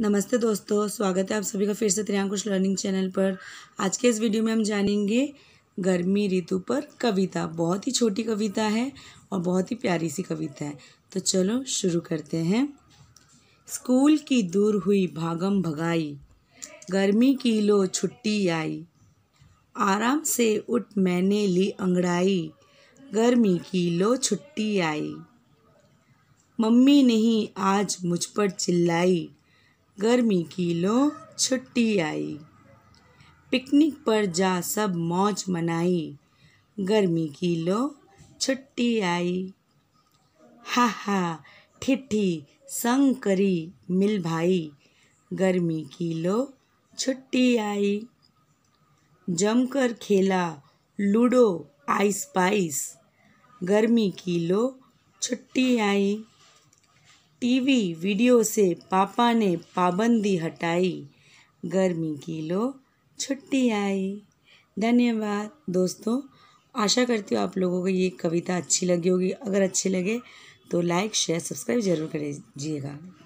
नमस्ते दोस्तों स्वागत है आप सभी का फिर से त्रियांकुश लर्निंग चैनल पर आज के इस वीडियो में हम जानेंगे गर्मी ऋतु पर कविता बहुत ही छोटी कविता है और बहुत ही प्यारी सी कविता है तो चलो शुरू करते हैं स्कूल की दूर हुई भागम भगाई गर्मी की लो छुट्टी आई आराम से उठ मैंने ली अंगड़ाई गर्मी की लो छुट्टी आई मम्मी नहीं आज मुझ पर चिल्लाई गर्मी की लो छुट्टी आई पिकनिक पर जा सब मौज मनाई गर्मी की लो छुट्टी आई हा हा ठिठी संग करी मिल भाई गर्मी की लो छुट्टी आई जमकर खेला लूडो आइस पाइस गर्मी की लो छुट्टी आई टीवी वीडियो से पापा ने पाबंदी हटाई गर्मी की लो छुट्टी आई धन्यवाद दोस्तों आशा करती हूँ आप लोगों को ये कविता अच्छी लगी होगी अगर अच्छी लगे तो लाइक शेयर सब्सक्राइब जरूर करिएगा